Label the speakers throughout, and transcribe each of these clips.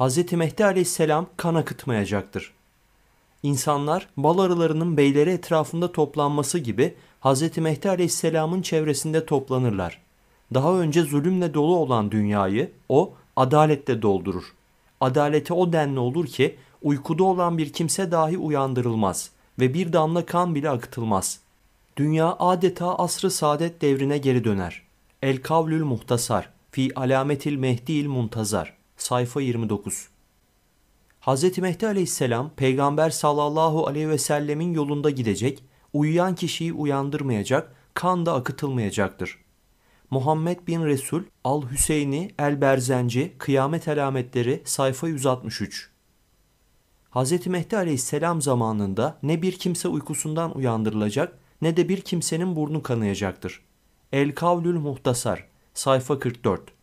Speaker 1: Hz. Mehdi aleyhisselam kan akıtmayacaktır. İnsanlar bal arılarının beyleri etrafında toplanması gibi Hz. Mehdi aleyhisselamın çevresinde toplanırlar. Daha önce zulümle dolu olan dünyayı o adaletle doldurur. Adaleti o denli olur ki uykuda olan bir kimse dahi uyandırılmaz ve bir damla kan bile akıtılmaz. Dünya adeta asrı saadet devrine geri döner. El kavlül muhtasar fi alametil mehdiil muntazar sayfa 29. Hz. Mehdi aleyhisselam peygamber sallallahu aleyhi ve sellemin yolunda gidecek, uyuyan kişiyi uyandırmayacak, kan da akıtılmayacaktır. Muhammed bin Resul Al Hüseyni El Berzenci Kıyamet Alametleri sayfa 163 Hz. Mehdi aleyhisselam zamanında ne bir kimse uykusundan uyandırılacak ne de bir kimsenin burnu kanayacaktır. El Kavlül Muhtasar sayfa 44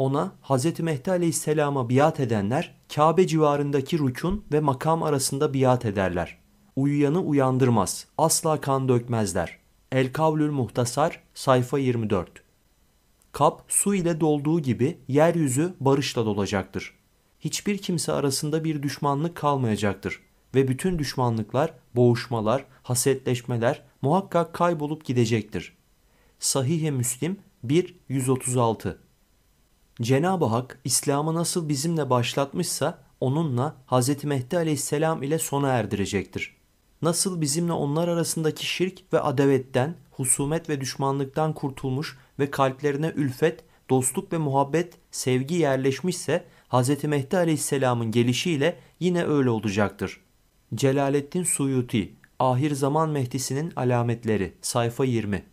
Speaker 1: ona Hz. Mehdi Aleyhisselam'a biat edenler Kabe civarındaki rükun ve makam arasında biat ederler. Uyuyanı uyandırmaz, asla kan dökmezler. El Kavlül Muhtasar sayfa 24 Kap su ile dolduğu gibi yeryüzü barışla dolacaktır. Hiçbir kimse arasında bir düşmanlık kalmayacaktır ve bütün düşmanlıklar, boğuşmalar, hasetleşmeler muhakkak kaybolup gidecektir. Sahih-i Müslim 1.136 Cenab-ı Hak İslam'ı nasıl bizimle başlatmışsa onunla Hz. Mehdi aleyhisselam ile sona erdirecektir. Nasıl bizimle onlar arasındaki şirk ve adevetten, husumet ve düşmanlıktan kurtulmuş ve kalplerine ülfet, dostluk ve muhabbet, sevgi yerleşmişse Hz. Mehdi aleyhisselamın gelişiyle yine öyle olacaktır. Celaleddin Suyuti, Ahir Zaman Mehdisi'nin Alametleri, sayfa 20